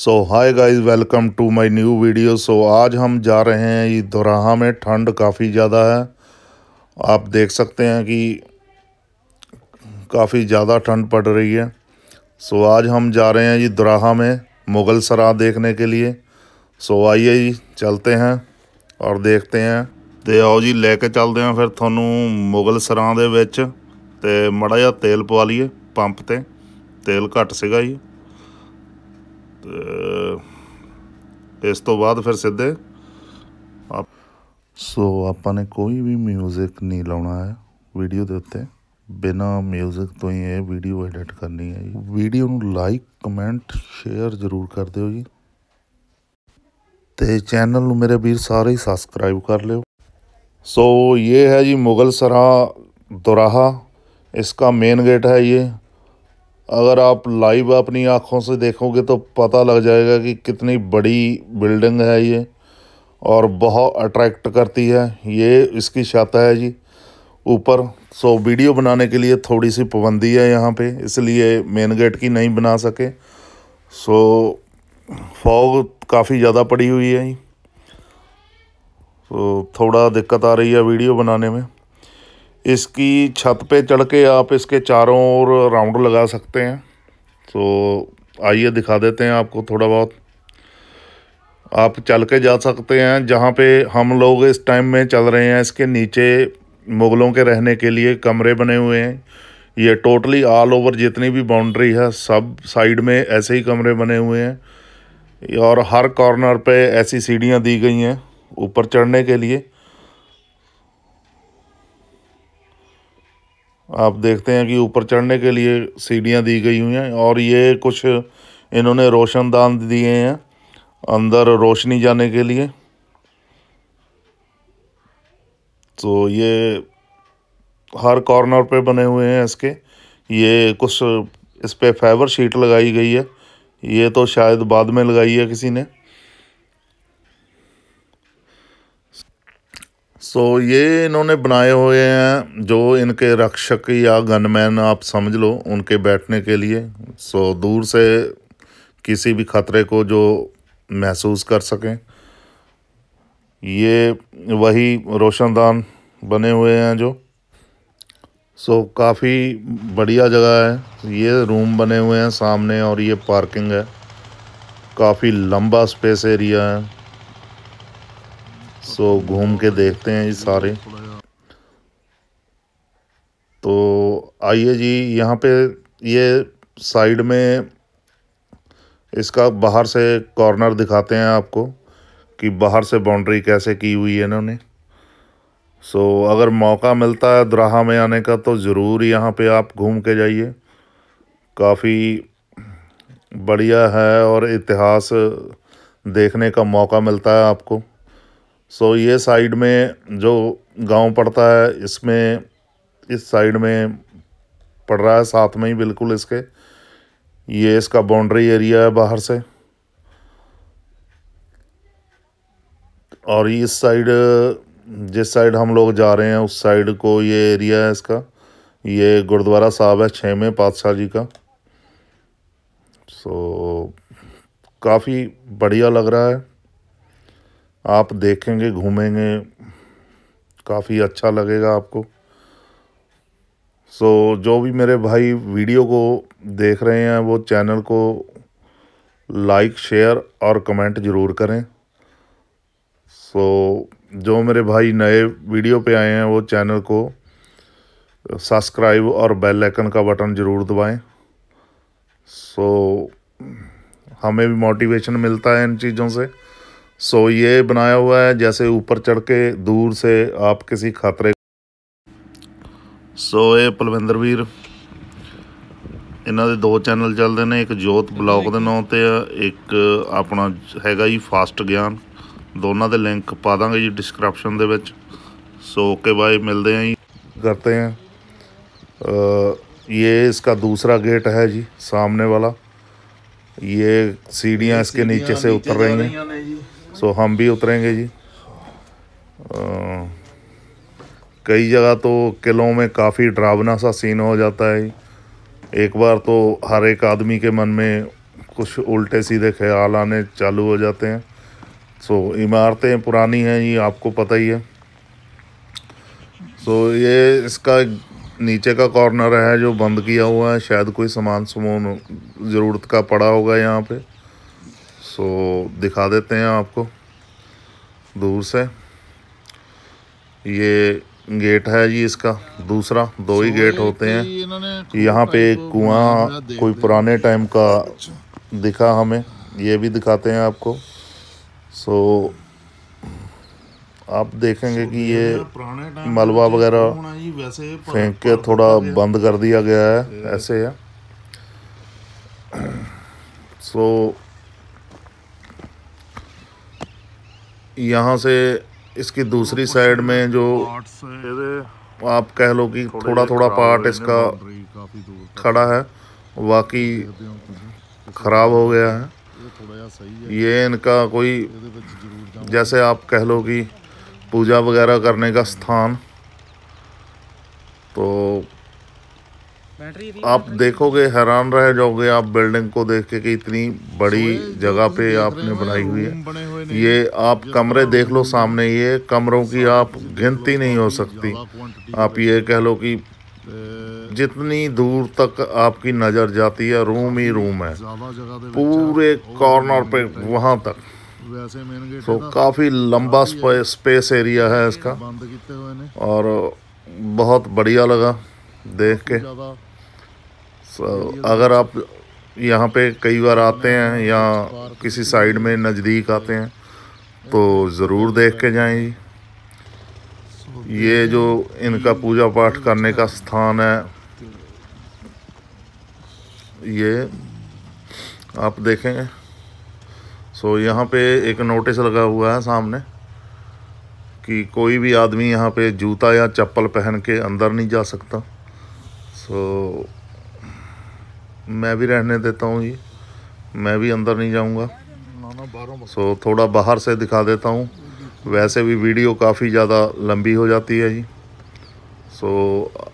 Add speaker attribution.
Speaker 1: So hi guys welcome to my new video so आज हम जा रहे हैं ये दोराहा में ठंड काफ़ी ज़्यादा है आप देख सकते हैं कि काफ़ी ज़्यादा ठंड पड़ रही है सो आज हम जा रहे हैं ये दोराहा में मुग़ल सरा देखने के लिए सो आइए जी चलते हैं और देखते हैं तो आओ जी लेके चलते हैं फिर थोनू मुगल ਮੁਗਲ ਸਰਾਂ माड़ा ਵਿੱਚ ਤੇ ਮੜਾ ਜਿਹਾ ਤੇਲ ਪਵਾ ਲਈਏ ਪੰਪ ਤੇ ਤੇਲ ਇਸ ਤੋਂ ਬਾਅਦ ਫਿਰ ਸਿੱਧੇ ਸੋ ਆਪਾਂ ਨੇ ਕੋਈ ਵੀ 뮤직 ਨਹੀਂ ਲਾਉਣਾ ਹੈ ਵੀਡੀਓ ਦੇ ਉੱਤੇ ਬਿਨਾ 뮤직 ਤੋਂ ਹੀ ਇਹ ਵੀਡੀਓ ਐਡਿਟ ਕਰਨੀ ਹੈ ਵੀਡੀਓ ਨੂੰ ਲਾਈਕ ਕਮੈਂਟ ਸ਼ੇਅਰ ਜ਼ਰੂਰ ਕਰ ਦਿਓ ਜੀ ਤੇ ਚੈਨਲ ਨੂੰ ਮੇਰੇ ਵੀਰ ਸਾਰੇ ਹੀ ਸਬਸਕ੍ਰਾਈਬ ਕਰ ਲਿਓ ਸੋ ਇਹ ਹੈ ਜੀ ਮੁਗਲ ਸਰਾ ਦੁਰਾਹਾ ਦਾ ਮੇਨ ਗੇਟ ਹੈ ਇਹ अगर आप लाइव अपनी आँखों से देखोगे तो पता लग जाएगा कि कितनी बड़ी बिल्डिंग है ये और बहुत अट्रैक्ट करती है ये इसकी छत है जी ऊपर सो वीडियो बनाने के लिए थोड़ी सी पाबंदी है यहाँ पे इसलिए मेन गेट की नहीं बना सके सो फॉग काफ़ी ज़्यादा पड़ी हुई है जी तो थोड़ा दिक्कत आ रही है वीडियो बनाने में इसकी छत पे चढ़ के आप इसके चारों ओर राउंड लगा सकते हैं तो आइए दिखा देते हैं आपको थोड़ा बहुत आप चल के जा सकते हैं जहाँ पे हम लोग इस टाइम में चल रहे हैं इसके नीचे मुग़लों के रहने के लिए कमरे बने हुए हैं ये टोटली ऑल ओवर जितनी भी बाउंड्री है सब साइड में ऐसे ही कमरे बने हुए हैं और हर कॉर्नर पे ऐसी सीढ़ियाँ दी गई हैं ऊपर चढ़ने के लिए आप देखते हैं कि ऊपर चढ़ने के लिए सीढ़ियाँ दी गई हुई हैं और ये कुछ इन्होंने रोशनदान दिए हैं अंदर रोशनी जाने के लिए तो ये हर कॉर्नर पे बने हुए हैं इसके ये कुछ इस पर फाइबर शीट लगाई गई है ये तो शायद बाद में लगाई है किसी ने सो so, ये इन्होंने बनाए हुए हैं जो इनके रक्षक या गनमैन आप समझ लो उनके बैठने के लिए सो so, दूर से किसी भी खतरे को जो महसूस कर सकें ये वही रोशनदान बने हुए हैं जो सो so, काफ़ी बढ़िया जगह है ये रूम बने हुए हैं सामने और ये पार्किंग है काफ़ी लंबा स्पेस एरिया है सो घूम के देखते हैं ये सारे तो आइए जी यहाँ पे ये साइड में इसका बाहर से कॉर्नर दिखाते हैं आपको कि बाहर से बाउंड्री कैसे की हुई है इन्होंने सो so, अगर मौका मिलता है द्राहा में आने का तो ज़रूर यहाँ पे आप घूम के जाइए काफ़ी बढ़िया है और इतिहास देखने का मौका मिलता है आपको सो ये साइड में जो गांव पड़ता है इसमें इस साइड में पड़ रहा है साथ में ही बिल्कुल इसके ये इसका बाउंड्री एरिया है बाहर से और इस साइड जिस साइड हम लोग जा रहे हैं उस साइड को ये एरिया है इसका ये गुरुद्वारा साहब है छः पातशाह जी का सो काफ़ी बढ़िया लग रहा है आप देखेंगे घूमेंगे काफ़ी अच्छा लगेगा आपको सो so, जो भी मेरे भाई वीडियो को देख रहे हैं वो चैनल को लाइक शेयर और कमेंट ज़रूर करें सो so, जो मेरे भाई नए वीडियो पे आए हैं वो चैनल को सब्सक्राइब और बेल आइकन का बटन ज़रूर दबाएं सो so, हमें भी मोटिवेशन मिलता है इन चीज़ों से ਸੋ ਇਹ ਬਣਾਇਆ ਹੋਇਆ ਹੈ ਜੈਸੇ ਉੱਪਰ ਚੜ ਕੇ ਦੂਰ ਸੇ ਆਪ ਕਿਸੇ ਖਤਰੇ ਸੋ ਇਹ ਪਲਵਿੰਦਰ ਵੀਰ ਇਹਨਾਂ ਦੇ ਦੋ ਚੈਨਲ ਚੱਲਦੇ ਨੇ ਇੱਕ ਜੋਤ ਬਲੌਗ ਦੇ ਨਾਂ ਤੇ ਇੱਕ ਆਪਣਾ ਹੈਗਾ ਜੀ ਫਾਸਟ ਗਿਆਨ ਦੋਨਾਂ ਦੇ ਲਿੰਕ ਪਾ ਦਾਂਗੇ ਜੀ ਡਿਸਕ੍ਰਿਪਸ਼ਨ ਦੇ ਵਿੱਚ ਸੋ ਓਕੇ ਬਾਈ ਮਿਲਦੇ ਆਂ ਜੀ ਆਂ ਇਹ आ, ये ਦੂਸਰਾ ਗੇਟ ਹੈ ਜੀ ਸਾਹਮਣੇ ਵਾਲਾ ਇਹ ਸੀੜੀਆਂ सीढ़ियां इसके नीचे से उतर रही हैं सो हम भी उतरेंगे जी आ, कई जगह तो किलों में काफ़ी डरावना सा सीन हो जाता है एक बार तो हर एक आदमी के मन में कुछ उल्टे सीधे ख्याल आने चालू हो जाते हैं सो इमारतें पुरानी हैं ये आपको पता ही है सो ये इसका नीचे का कॉर्नर है जो बंद किया हुआ है शायद कोई सामान समून ज़रूरत का पड़ा होगा यहाँ पे सो दिखा देते हैं आपको दूर से ये गेट है जी इसका दूसरा दो ही गेट होते हैं यहाँ पे कुआं कोई पुराने टाइम का अच्छा। दिखा हमें ये भी दिखाते हैं आपको सो आप देखेंगे कि ये मलबा तो वगैरह फेंक के थोड़ा बंद कर दिया गया है ऐसे है सो यहाँ से इसकी दूसरी साइड में जो आप कह लो कि थोड़ा थोड़ा पार्ट इसका खड़ा है बाकी ख़राब हो गया है ये इनका कोई जैसे आप कह लो कि पूजा वगैरह करने का स्थान तो आप देखोगे हैरान रह जाओगे आप बिल्डिंग को देख के कि इतनी बड़ी जगह पे आपने बनाई हुई है ये आप कमरे देख लो सामने ये कमरों की आप गिनती नहीं हो सकती आप ये कह लो कि जितनी दूर तक आपकी नज़र जाती है रूम ही रूम है पूरे कॉर्नर पे वहाँ तक तो काफ़ी लंबा स्पेस एरिया है इसका और बहुत बढ़िया लगा देख के अगर आप यहाँ पे कई बार आते हैं या तो किसी साइड में तो नज़दीक आते हैं तो, तो ज़रूर देख के जाएं ये जो इनका पूजा पाठ करने अच्छा का स्थान है ये आप देखें सो यहाँ पे एक नोटिस लगा हुआ है सामने कि कोई भी आदमी यहाँ पे जूता या चप्पल पहन के अंदर नहीं जा सकता सो मैं भी रहने देता हूँ जी मैं भी अंदर नहीं जाऊँगा सो so, थोड़ा बाहर से दिखा देता हूँ वैसे भी वीडियो काफ़ी ज़्यादा लंबी हो जाती है जी सो so,